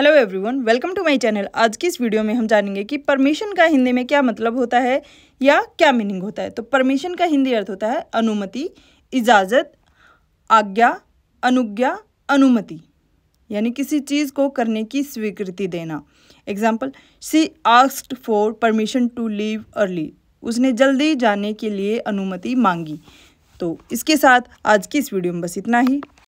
hello everyone welcome to my channel आज की इस वीडियो में हम जानेंगे कि परमिशन का हिंदी में क्या मतलब होता है या क्या मीनिंग होता है तो परमिशन का हिंदी अर्थ होता है अनुमति इजाज़त आज्ञा अनुज्ञा अनुमति यानी किसी चीज़ को करने की स्वीकृति देना example she asked for permission to leave early उसने जल्दी जाने के लिए अनुमति मांगी तो इसके साथ आज की इस वीडियो में बस इतना ही